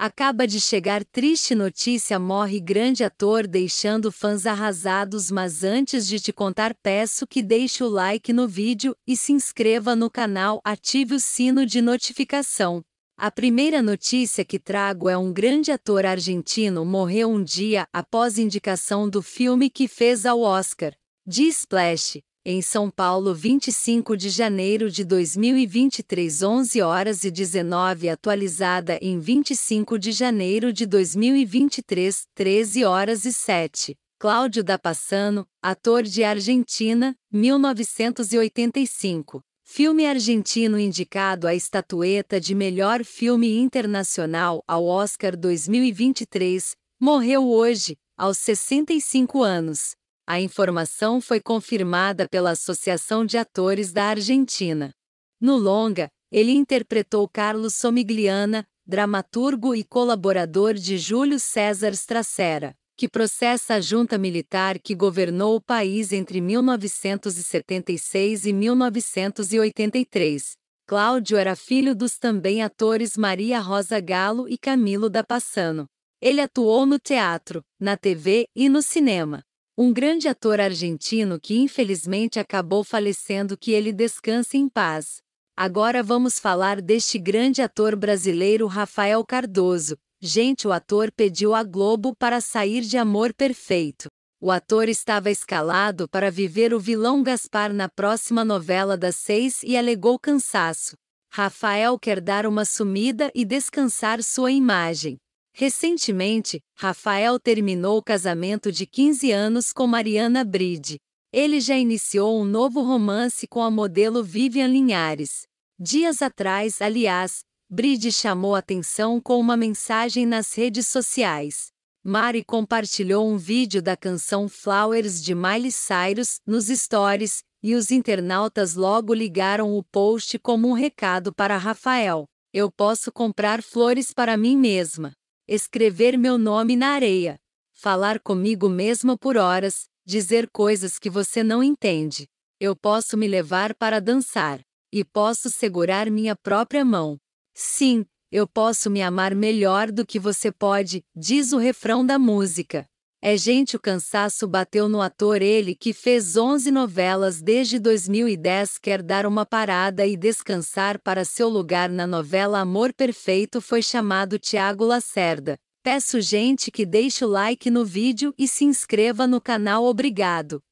Acaba de chegar triste notícia: morre grande ator, deixando fãs arrasados. Mas antes de te contar, peço que deixe o like no vídeo e se inscreva no canal, ative o sino de notificação. A primeira notícia que trago é um grande ator argentino morreu um dia após indicação do filme que fez ao Oscar. De Splash, em São Paulo, 25 de janeiro de 2023, 11 horas e 19, atualizada em 25 de janeiro de 2023, 13 horas e 7. Cláudio da Passano, ator de Argentina, 1985. Filme argentino indicado à estatueta de melhor filme internacional ao Oscar 2023, morreu hoje, aos 65 anos. A informação foi confirmada pela Associação de Atores da Argentina. No longa, ele interpretou Carlos Somigliana, dramaturgo e colaborador de Júlio César Stracera, que processa a junta militar que governou o país entre 1976 e 1983. Cláudio era filho dos também atores Maria Rosa Galo e Camilo da Passano. Ele atuou no teatro, na TV e no cinema um grande ator argentino que infelizmente acabou falecendo, que ele descanse em paz. Agora vamos falar deste grande ator brasileiro Rafael Cardoso. Gente, o ator pediu a Globo para sair de Amor Perfeito. O ator estava escalado para viver o vilão Gaspar na próxima novela das seis e alegou cansaço. Rafael quer dar uma sumida e descansar sua imagem. Recentemente, Rafael terminou o casamento de 15 anos com Mariana Bride. Ele já iniciou um novo romance com a modelo Vivian Linhares. Dias atrás, aliás, Bride chamou atenção com uma mensagem nas redes sociais. Mari compartilhou um vídeo da canção Flowers de Miley Cyrus nos stories e os internautas logo ligaram o post como um recado para Rafael. Eu posso comprar flores para mim mesma escrever meu nome na areia, falar comigo mesmo por horas, dizer coisas que você não entende. Eu posso me levar para dançar, e posso segurar minha própria mão. Sim, eu posso me amar melhor do que você pode, diz o refrão da música. É gente, o cansaço bateu no ator. Ele que fez 11 novelas desde 2010 quer dar uma parada e descansar para seu lugar na novela Amor Perfeito foi chamado Tiago Lacerda. Peço gente que deixe o like no vídeo e se inscreva no canal. Obrigado.